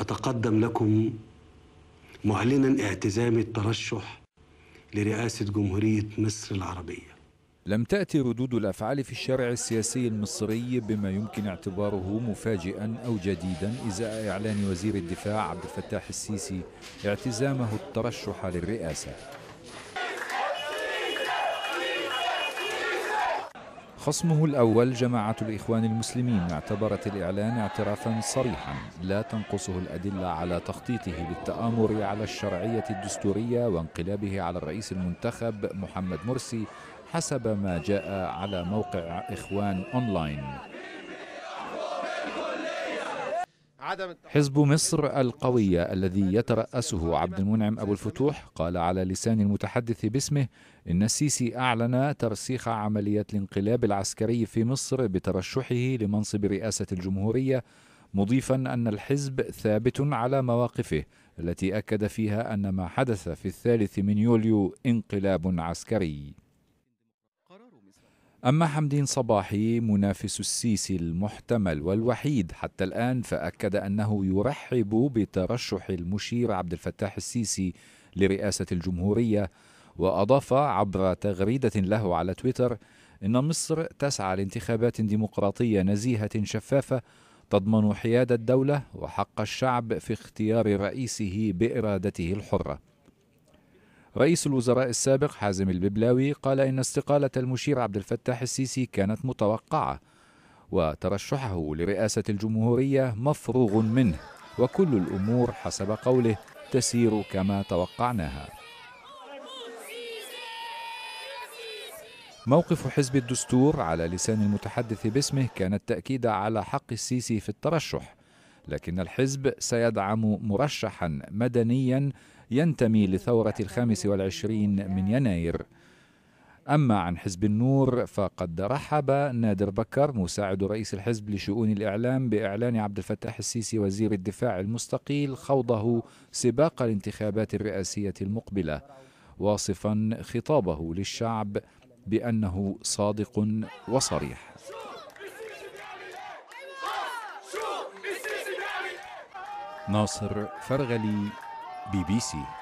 أتقدم لكم معلنا اعتزامي الترشح لرئاسة جمهورية مصر العربية لم تأتي ردود الأفعال في الشارع السياسي المصري بما يمكن اعتباره مفاجئا أو جديدا إزاء إعلان وزير الدفاع عبد الفتاح السيسي اعتزامه الترشح للرئاسة خصمه الأول جماعة الإخوان المسلمين اعتبرت الإعلان اعترافا صريحا لا تنقصه الأدلة على تخطيطه للتآمر على الشرعية الدستورية وانقلابه على الرئيس المنتخب محمد مرسي حسب ما جاء على موقع إخوان أونلاين حزب مصر القوية الذي يترأسه عبد المنعم أبو الفتوح قال على لسان المتحدث باسمه إن السيسي أعلن ترسيخ عملية الانقلاب العسكري في مصر بترشحه لمنصب رئاسة الجمهورية مضيفا أن الحزب ثابت على مواقفه التي أكد فيها أن ما حدث في الثالث من يوليو انقلاب عسكري أما حمدين صباحي منافس السيسي المحتمل والوحيد حتى الآن فأكد أنه يرحب بترشح المشير عبد الفتاح السيسي لرئاسة الجمهورية وأضاف عبر تغريدة له على تويتر إن مصر تسعى لانتخابات ديمقراطية نزيهة شفافة تضمن حياد الدولة وحق الشعب في اختيار رئيسه بإرادته الحرة رئيس الوزراء السابق حازم الببلاوي قال إن استقالة المشير عبد الفتاح السيسي كانت متوقعة وترشحه لرئاسة الجمهورية مفروغ منه وكل الأمور حسب قوله تسير كما توقعناها موقف حزب الدستور على لسان المتحدث باسمه كان التأكيد على حق السيسي في الترشح لكن الحزب سيدعم مرشحا مدنيا ينتمي لثورة الخامس والعشرين من يناير أما عن حزب النور فقد رحب نادر بكر مساعد رئيس الحزب لشؤون الإعلام بإعلان عبد الفتاح السيسي وزير الدفاع المستقيل خوضه سباق الانتخابات الرئاسية المقبلة واصفا خطابه للشعب بأنه صادق وصريح ناصر فرغلي بي بي سي